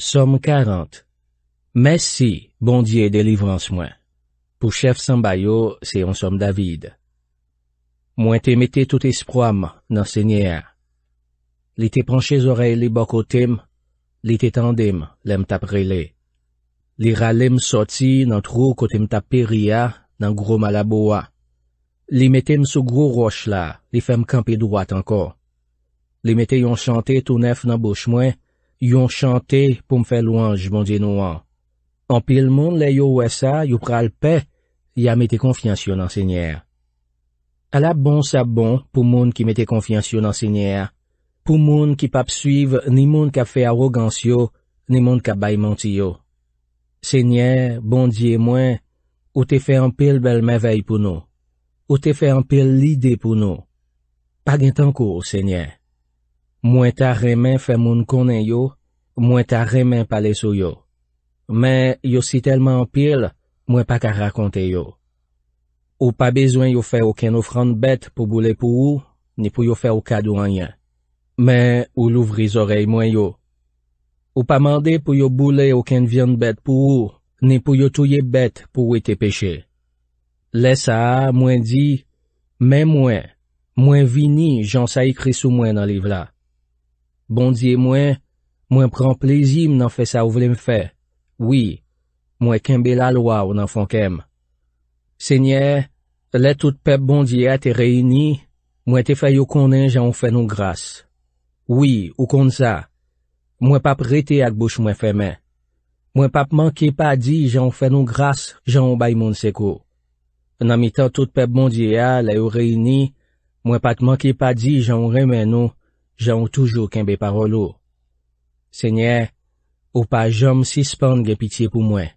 SOM 40 MESSI BONDIER DE LIVRANCE MOIN POU CHEF SOMBAYO SE YON SOM DAVID MOIN TE METE TOU TE SPROAM NAN SENYER LI TE PRANCHE ZOREY LI BOKO TEM LI TE TANDEM LEM TAP RELE LI RALEM SOTI NAN TROU KOTEM TAP PERIA NAN GROU MALABOA LI METEM SOU GROU ROCH LA LI FEM KAMPE DWAT ANKO LI METE YON CHANTE TOU NEF NAN BOUCH MOIN Yon chante pou m fè louange, bon di nou an. An pil moun le yo wè sa, yon pral pe, ya metè konfiansyon nan sènyèr. Ala bon sa bon pou moun ki metè konfiansyon nan sènyèr, pou moun ki pap suiv ni moun ka fè arogansyo, ni moun ka baymantiyo. Sènyèr, bon diye mwen, ou te fè an pil bel mevèy pou nou, ou te fè an pil lide pou nou. Pagintankou, sènyèr. Mwen ta remen fè moun konen yo, mwen ta remen pale sou yo. Men, yo si telman anpil, mwen pa ka rakonte yo. Ou pa bezwen yo fè ouken ofran bet pou boule pou ou, ni pou yo fè ou ka dou anyen. Men, ou louvri zorey mwen yo. Ou pa mande pou yo boule ouken vyon bet pou ou, ni pou yo touye bet pou ou ete peche. Le sa, mwen di, men mwen, mwen vini jan sa ikri sou mwen nan liv la. Bondye mwen, mwen pran plezim nan fe sa ou vle mfe. Oui, mwen kembe la lwa ou nan fon kem. Senye, le tout pep bondye a te reyni, mwen te fay yo konen jan ou fe nou gras. Oui, ou kon sa. Mwen pap rete ak bouch mwen femen. Mwen pap manke pa di jan ou fe nou gras jan ou bay moun seko. Nan mitan tout pep bondye a le yo reyni, mwen pat manke pa di jan ou remen nou reyni. Jan ou toujou kenbe parol ou. Senye, ou pa jom sispande gen piti pou mwen.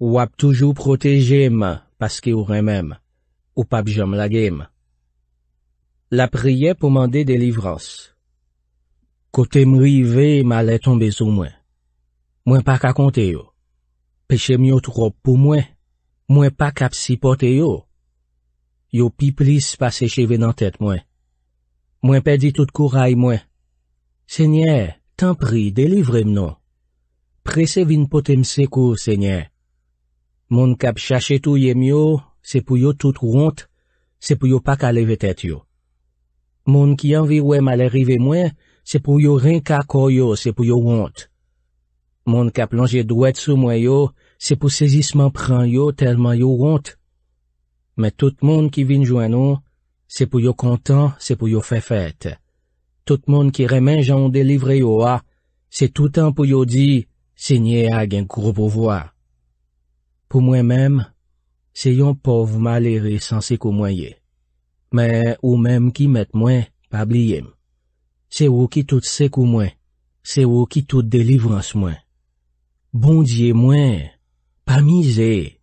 Ou ap toujou proteje mwen paske ou renmèm. Ou pa jom lagèm. La priye pou mande delivrans. Kote mou i ve, malè ton bezou mwen. Mwen pa kakonte yo. Peche myo trop pou mwen. Mwen pa kapsi pote yo. Yo pi plis pa secheve nan tèt mwen. Mwen pedi tout kou ray mwen. Senye, tan pri, delivre mnon. Presè vin potem se kou, senye. Moun kap chache tou yem yo, se pou yo tout wont, se pou yo pak aleve tet yo. Moun ki anvi wèm alerive mwen, se pou yo ren kakoy yo, se pou yo wont. Moun kap lanje dwet sou mwen yo, se pou sezisman pran yo, telman yo wont. Men tout moun ki vin jwen nou, Se pou yo kontan, se pou yo fefete. Tout moun ki remen jan delivre yo a, se toutan pou yo di, se nye agen kou pou voa. Pou mwen mèm, se yon pov malere san se kou mwen ye. Mè ou mèm ki mèt mwen, pa blyem. Se ou ki tout se kou mwen, se ou ki tout delivre ans mwen. Bondye mwen, pa mizeye.